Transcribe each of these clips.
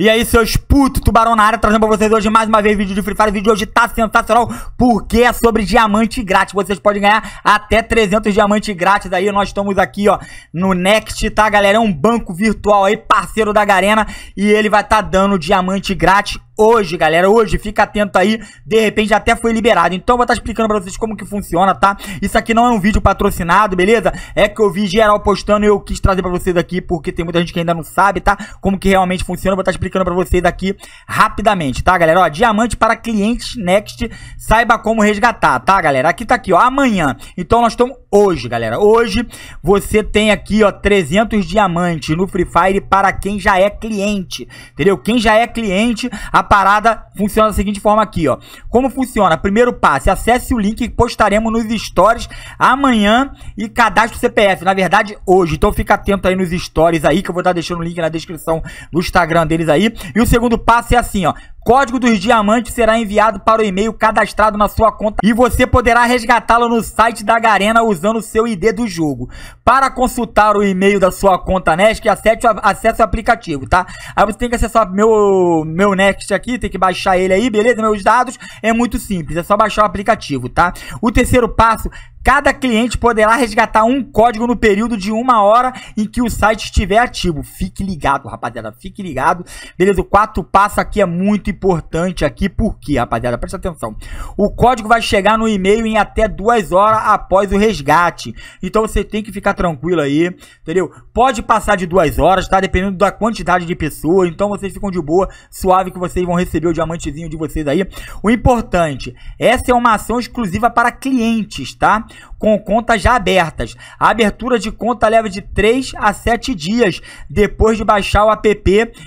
E aí, seus putos, Tubarão na área, trazendo pra vocês hoje mais uma vez vídeo de Free Fire. O vídeo de hoje tá sensacional, porque é sobre diamante grátis. Vocês podem ganhar até 300 diamantes grátis aí. Nós estamos aqui, ó, no Next, tá, galera? É um banco virtual aí, parceiro da Garena. E ele vai tá dando diamante grátis hoje, galera. Hoje, fica atento aí. De repente até foi liberado. Então eu vou estar tá explicando pra vocês como que funciona, tá? Isso aqui não é um vídeo patrocinado, beleza? É que eu vi geral postando e eu quis trazer pra vocês aqui porque tem muita gente que ainda não sabe, tá? Como que realmente funciona. Eu vou estar tá explicando pra vocês aqui rapidamente, tá, galera? Ó, diamante para clientes Next. Saiba como resgatar, tá, galera? Aqui tá aqui, ó. Amanhã. Então nós estamos hoje, galera. Hoje você tem aqui, ó, 300 diamantes no Free Fire para quem já é cliente, entendeu? Quem já é cliente, a parada funciona da seguinte forma aqui, ó. Como funciona? Primeiro passo, acesse o link que postaremos nos stories amanhã e cadastre o CPF, na verdade, hoje. Então fica atento aí nos stories aí, que eu vou estar deixando o link na descrição do Instagram deles aí. E o segundo passo é assim, ó. Código dos diamantes será enviado para o e-mail cadastrado na sua conta e você poderá resgatá-lo no site da Garena usando o seu ID do jogo. Para consultar o e-mail da sua conta Nest, acesse, acesse o aplicativo, tá? Aí você tem que acessar meu, meu Next aqui, tem que baixar ele aí, beleza? Meus dados, é muito simples, é só baixar o aplicativo, tá? O terceiro passo Cada cliente poderá resgatar um código no período de uma hora em que o site estiver ativo. Fique ligado, rapaziada. Fique ligado. Beleza, o quatro passo aqui é muito importante aqui, porque, rapaziada, presta atenção. O código vai chegar no e-mail em até duas horas após o resgate. Então você tem que ficar tranquilo aí, entendeu? Pode passar de duas horas, tá? Dependendo da quantidade de pessoas. Então vocês ficam de boa, suave que vocês vão receber o diamantezinho de vocês aí. O importante, essa é uma ação exclusiva para clientes, tá? com contas já abertas. A abertura de conta leva de 3 a 7 dias depois de baixar o app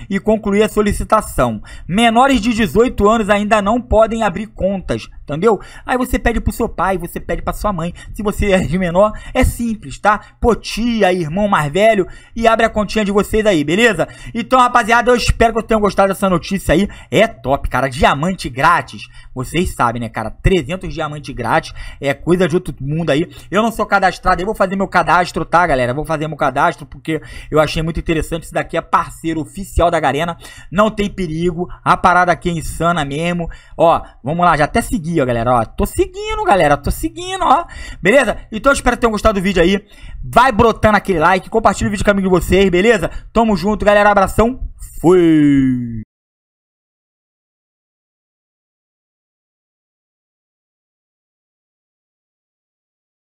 e concluir a solicitação. Menores de 18 anos ainda não podem abrir contas, entendeu? Aí você pede pro seu pai, você pede pra sua mãe. Se você é de menor, é simples, tá? Pô, tia, irmão mais velho e abre a continha de vocês aí, beleza? Então, rapaziada, eu espero que vocês tenham gostado dessa notícia aí. É top, cara. Diamante grátis. Vocês sabem, né, cara? 300 diamantes grátis é coisa de outro mundo mundo aí. Eu não sou cadastrado, eu vou fazer meu cadastro, tá, galera? Vou fazer meu cadastro porque eu achei muito interessante. Isso daqui é parceiro oficial da Garena. Não tem perigo. A parada aqui é insana mesmo. Ó, vamos lá, já até segui, ó, galera. Ó, tô seguindo, galera. Tô seguindo, ó. Beleza? Então eu espero que tenham gostado do vídeo aí. Vai brotando aquele like, compartilha o vídeo com amigo de vocês, beleza? Tamo junto, galera. Abração. Fui!